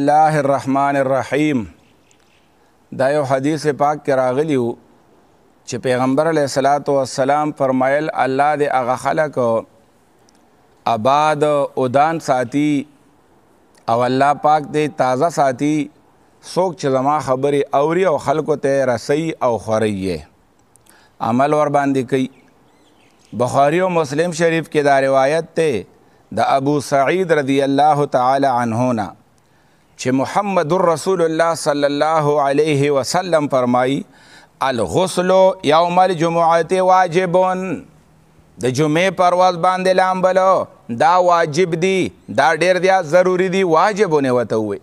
الله الرحمن الرحیم دا یو حدیث پاک کې راغلی وو چې پیغمبر علیه الصلاۃ والسلام فرمایل الله دې هغه خلق آباد او دان ساتي او الله پاک دې تازه ساتي څوک چې زما خبرې اوري او خلکو ته رسي او خوري عمل ور باندې کوي بخاری او مسلم شریف کې دا روایت ته د ابو سعید رضی الله تعالی عنہ نه چې محمد رسول الله صلی الله علیه وسلم فرمایي الغسل یوم الجمعه واجبون د جمعې پرواز باندې لامبلو دا واجب دی دا ډیر دی ضروری دی واجبونه وته وي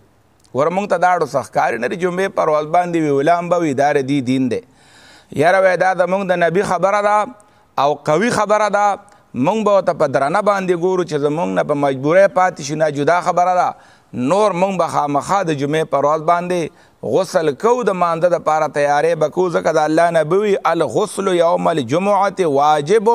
ورمنګ ته داړو سخکار نه جمعې پرواز باندې وی لامبوي دا دی دین دی یاره ودا د موږ د نبی خبره ده او قوي خبره ده موږ به ته په درنه باندې ګورو چې زمونږ نه په مجبورې پاتې شو نه جدا خبره ده نور مونږ به خامخا د جمعې په ورځ باندې غسل کو د مانده د پاره تیارې بکو ځکه د الله نبوي الغسل یوم الجمعه واجب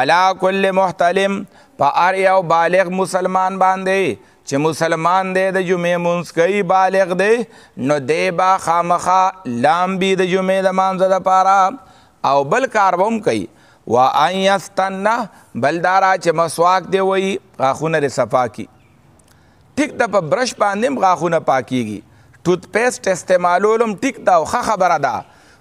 علی کل محتلم په هر یو بالغ مسلمان باندې چې مسلمان دی د جمعې مونځ کوي بالغ دی نو دی به خامخا لامبي د جمعې د مانځه د پاره او بل کار به هم کوي و ان یستنه بل دارا چې مسواک دی وایي غاښونه صفا کی ټیک د په برش باندې هم غاښونه پاکیږي ټوت پیسټ استعمالول هم ټیک ده او ښه خبره ده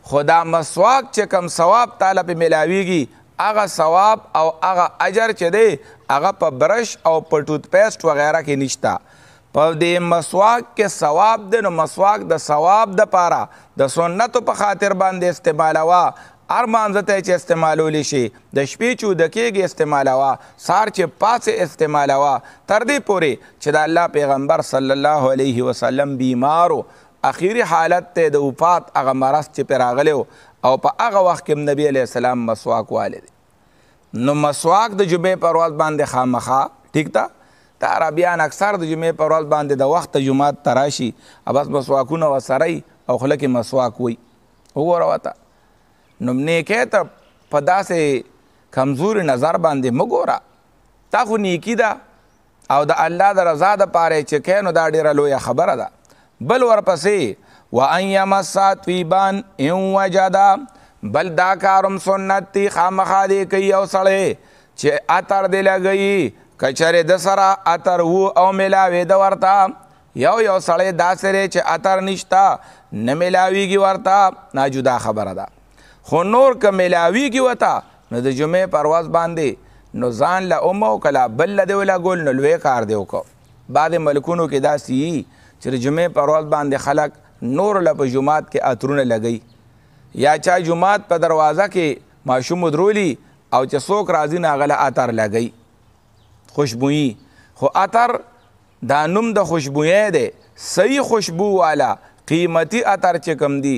خو دا مسواک چې کم ثواب تاله پې میلاویږي هغه ثواب او هغه اجر چې دی هغه په برش او په ټوت پیسټ وغیرہ کې نشته په دې مسواک کې ثواب دی نو مسواک د ثواب د پاره د سنتو په خاطر باندې استعمالوه ارمانځه ته چې استعمالولی شي د شپې چې د کېږي استعمالوه سار چې پاسې استعمالوه تر دې پورې چې د الله پیغمبر صلی الله علیه وسلم بیمارو اخیری حالت ته د وفات هغه مرض چې پې راغلی او په هغه وخت کې نبی علیه السلام مسواک والی دی نو مسواک د جمعې پر ورځ باندې خامخا ټیک ده دا عربیان اکثر د جمعې پر ورځ باندې د وخت جمعات تراشي بس مسواکونه وسرئ او خوله کې مسواک وي وګوره وته نو نیکه ته په داسې کمزور نظر باندې مګوره تا خو نیکی ده او د الله د رضا د پاره چې کینو دا ډیره لویه خبره ده بل ورپسې و ان یمس طیبان ان وجدا بل دا کارم سنت تی خامخا دی کوي او سړی چې اتر دی لګي کچره د سره اتر وو او ملاوي د ورتا یو یو سړی دا سره چې اتر نشتا نه ملاويږي ورتا ناجودا خبره ده خو نور که ملاویږي وته نو د جمعې پرواز باندې نو ځان له امه او کله بل له دی ولا ګول نو لوی کار دی وکړو بعد ملکونو کې داسې چې د جمعې پرواز باندې خلک نور له په جمعات کې اترونه لګی یا چا جمعات په دروازه کې ماشوم درولی او چې څوک راځي ناغله اتر لګی خوشبوئی خو اتر دا نوم د خوشبوئی دی صحیح خوشبو والا قیمتي اتر چې کم دی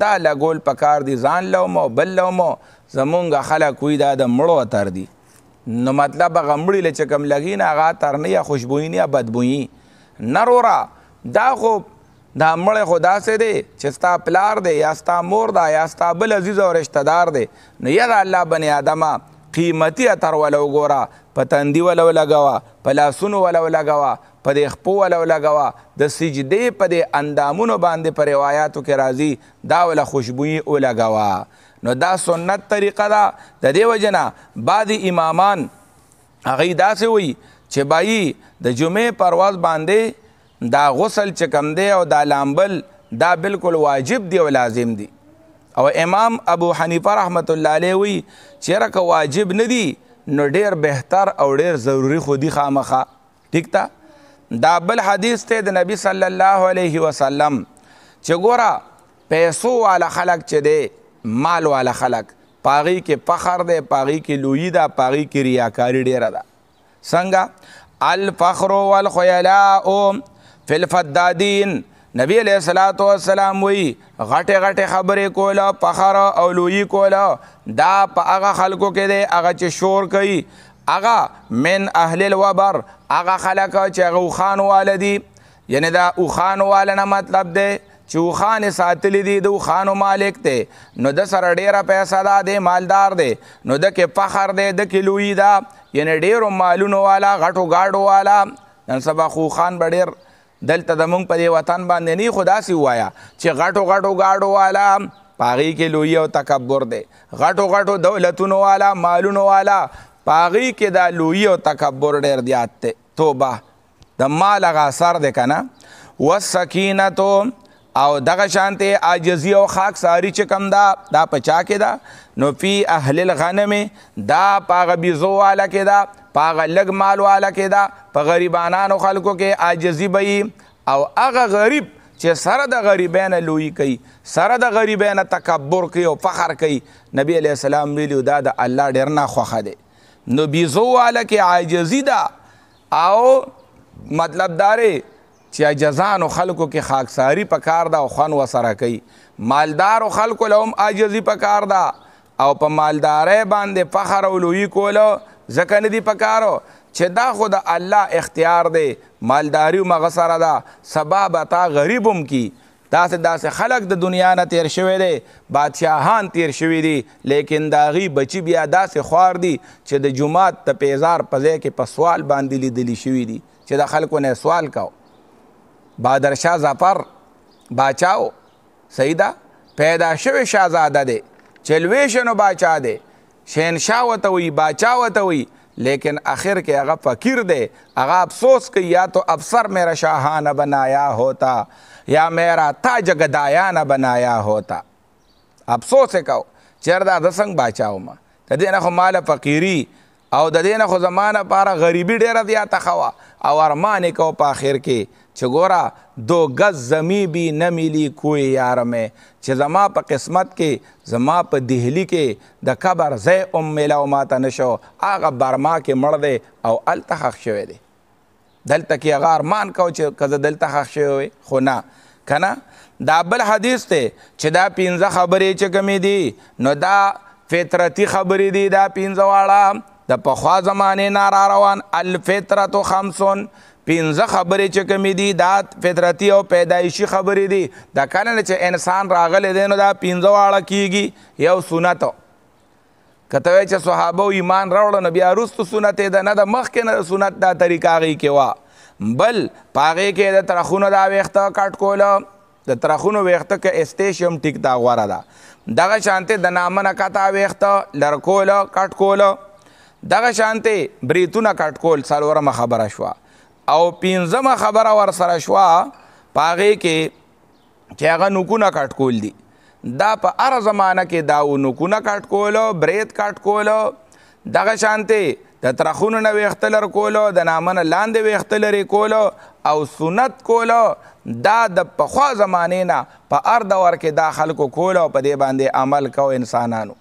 دا لګول پکار دی ځان لومو بل لومو زمونږ خلک وی دا د مړو اتر دی نو مطلب هغه مړي له چې کم لګي نه هغه اتر نه یا خوشبویي نه یا بدبویي نرورا دا خو دا مړ خدا سه دی چې ستا پلار دی یا ستا مور دا یا ستا بل عزیز او رشتہ دار دی نو یا الله بنی ادمه قیمتي اتر ولو ګورا پتندی ولو لګوا پلاسونو ولو لګوا په دې خپو ولا لګوا د سجدې په دې اندامونو باندې پر روایتو کې راځي دا ولا خوشبوئی ولګوا نو دا سنت طریقه ده د دې وجنه بعد امامان هغه داسې وي چې بای د جمعې پرواز باندې دا غسل چکم دی او دا لامبل دا بالکل واجب دی او لازم دی او امام ابو حنیفه رحمت الله علیه وی چیرې کا واجب ندی نو ډیر بهتر او ډیر ضروری خودی خامخه ٹھیک تا دا بل حدیث ته د نبی صلی الله علیه وسلم چې ګوره پیسو والا خلق چې دی مال والا خلق پاغي کې فخر دی پاغي کې لوی دا پاغي کې ریاکاری ډیره ده څنګه الفخر والخیلاء فی الفدادین نبی علیہ الصلات والسلام وی غټه غټه خبرې کوله فخر او لوی کوله دا په هغه خلکو کې دی هغه چې شور کوي اغا من اهل الوبر اغا خلک چې هغه خان والدي یعنی دا او خان والنه مطلب دی چې او خان ساتلی دی د خانو مالک دی نو د سره ډیره پیسې دا دی مالدار دی نو د کې فخر دی د کې لوی دا یعنی ډیرو مالونو والا غټو گاډو والا نن سبا خو خان به ډیر دلته د مونږ په دې وطن باندې نه خدا سی وایا چې غټو غټو گاډو والا پاغي کې لوی او تکبر دی غټو غټو دولتونو والا مالونو والا پاغي کې دا لوی او تکبر ډیر دیات ته توبه د مال غا سر ده کنه والسکینه او دغه شانته عاجزی او خاک ساری چې کم دا دا پچا کې دا نو فی اهل الغنم دا پاغه بیزو والا کې دا پاغه لګ مال والا کې دا په غریبانانو خلکو کې عاجزی بئی او هغه غریب چې سره د غریبانه لوی کوي سره د غریبانه تکبر کوي او فخر کوي نبی علی السلام ویلو دا د الله ډیر نه خوخه دی نو بیزو والا کې عاجزی ده او مطلب داره چې عجزان او خلکو کې خاکساری پکار ده او خوان وسره کوي مالدار او خلکو له هم عاجزي پکار ده او په مالدارۍ باندې فخر او لوی کولو ځکه نه دي پکارو چې دا خو د الله اختیار دی مالداری مغه سره ده سبا به تا غریبم کی داسې داسې خلک د دنیا نه تیر شوی دی بادشاهان تیر شوی دي لیکن د هغې بچي بیا داسې خوار دي چې د جومات د پیزار په ځای کې په سوال باندې لیدلی شوي دي چې د خلکو نه سوال کو بادرشاه ظفر باچاو صحیح ده پیدا شوی شهزاده دی چلویشنو باچا دی شهنشاه ورته وایي باچا ورته وایي لیکن آخر کے آغا فقیر دے آغا افسوس کہ یا تو افسر میرا شاہاں نہ بنایا ہوتا یا میرا تا جگدایا نہ بنایا ہوتا افسوس ہے کہو چردہ دسنگ باچاؤ ما تدین خو مال فقیری او د دینه خو زمانه پاره غریبی ډیره زیاته خوا او ارمان کو په اخر کې چې ګوره دو غز زمی بی نه ملي کوی یار مې چې زما په قسمت کې زما په دهلی کې د قبر زی ام ملا او ماته نشو هغه برما کې مړ دی او الته حق شوی دی دلته کې هغه ارمان کو چې کزه دلته حق شوی خو نه کنه دا بل حدیث ته چې دا پینځه خبرې چې کمی دي نو دا فطرتي خبرې دي دا پینځه واړه د پخوا زمانه نه را روان الفطرت خمسون پینځه خبرې چې کمی دي دا فطرتي او پیدایشي خبرې دي د کله نه چې انسان راغلی دی نو دا پینځه واړه کیږي یو سنت کته وای چې صحابه ایمان راوړل نو بیا وروستو سنت ده نه د مخکې نه سنت دا طریقه هغې کې وه بل په هغې کې د ترخونو دا ویښته کټ کوله د ترخونو ویښته که ایستې شي هم ټیک دا غوره ده دغه شانتې د نامه نه کته ویښته لرکوله کټ کوله دغه شانته بریتونه کټ کول څلورمه خبره شو او پنځمه خبره ور سره شو پاغه کې چې هغه نکونه کټ کول دي دا په ار زمانہ کې دا نکونه کټ کولو بریت کټ کولو دغه شانته د ترخونو نه ویختلر کولو د نامن لاندې ویختلری کولو او سنت کولو دا د پخوا زمانه نه په ار دور کې دا خلکو کولو په دې باندې عمل کو انسانانو